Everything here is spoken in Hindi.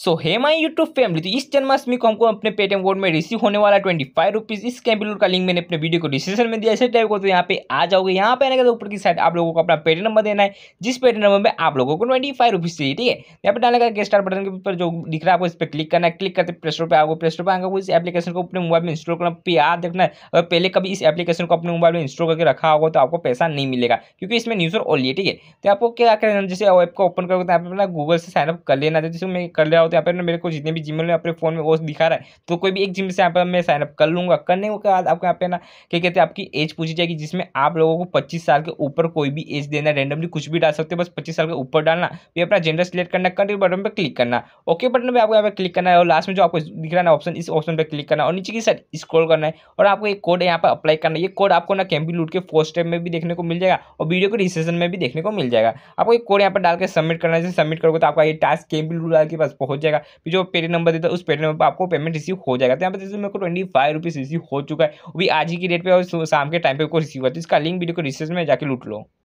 so hey my YouTube family तो इस जन्माष्टमी को हमको अपने पेटीएम कोड में रिसीव होने वाला ट्वेंटी फाइव रुपीज़ इस कैंपिलोड का लिंक मैंने अपने वीडियो को डिस्क्रिप्शन में दिया ऐसे टाइप को तो यहाँ पे आ जाओगे यहाँ पे आने के ऊपर की साइड आप लोगों को अपना पेटी नंबर देना है जिस पेटी नंबर में आप लोगों को ट्वेंटी फाइव रुपीज़ चाहिए ठीक है यहाँ पर डालने का स्टार बटन के ऊपर जो दिख रहा है आपको इस पर क्लिक करना है क्लिक करते प्ले स्टोर पर आपको प्ले स्टोर पर आगे इस एप्लीकेशन को अपने मोबाइल में इंस्टॉल करना पी आर देखना है अगर पहले कभी इस एप्लीकेशन को अपने मोबाइल में इंस्टॉल करके रखा होगा तो आपको पैसा नहीं मिलेगा क्योंकि इसमें न्यूज़ और ओली है ठीक है तो आपको क्या करना जैसे ऐप को ओपन करोगे तो आप अपना गूगल से साइनअप कर लेना जैसे मैं कर ले तो यहाँ पर मेरे को जितने भी जीमेल में अपने फोन में वो दिखा रहा है तो कोई भी एक जिम से यहाँ पर मैं साइनअप कर लूँगा करने के बाद आपको यहाँ पे ना क्या कहते हैं आपकी एज पूछी जाएगी जिसमें आप लोगों को पच्चीस साल के ऊपर कोई भी एज देना रेंडमली कुछ भी डाल सकते हो बस पच्चीस साल के ऊपर डालना ये अपना जेंडर सिलेक्ट करना कंट्री बटन पर क्लिक करना ओके बटन पर आपको यहाँ पर क्लिक करना है और लास्ट में जो आपको दिख रहा है ऑप्शन इस ऑप्शन पर क्लिक करना और नीचे की साइड स्क्रॉल करना है और आपको एक कोड यहाँ पर अप्लाई करना है ये कोड आपको ना कैंपी लूट के फोर्थ स्टेप में भी देखने को मिल जाएगा और वीडियो के रिसेशन में भी देखने को मिल जाएगा आपको एक कोड यहाँ पर डाल के सबमिट करना है जैसे सबमिट करोगे तो आपका ये टास्क कैंपी लूट के पास हो जाएगा फिर जो पेड नंबर देता है उस पेड नंबर पर आपको पेमेंट रिसीव हो जाएगा तो यहाँ पर जैसे मेरे को ट्वेंटी फाइव रुपीज़ रिसीव हो चुका है अभी आज ही की डेट पर और शाम के टाइम पर रिसीव हुआ तो इसका लिंक वीडियो को रिसर्च में जाकर लूट लो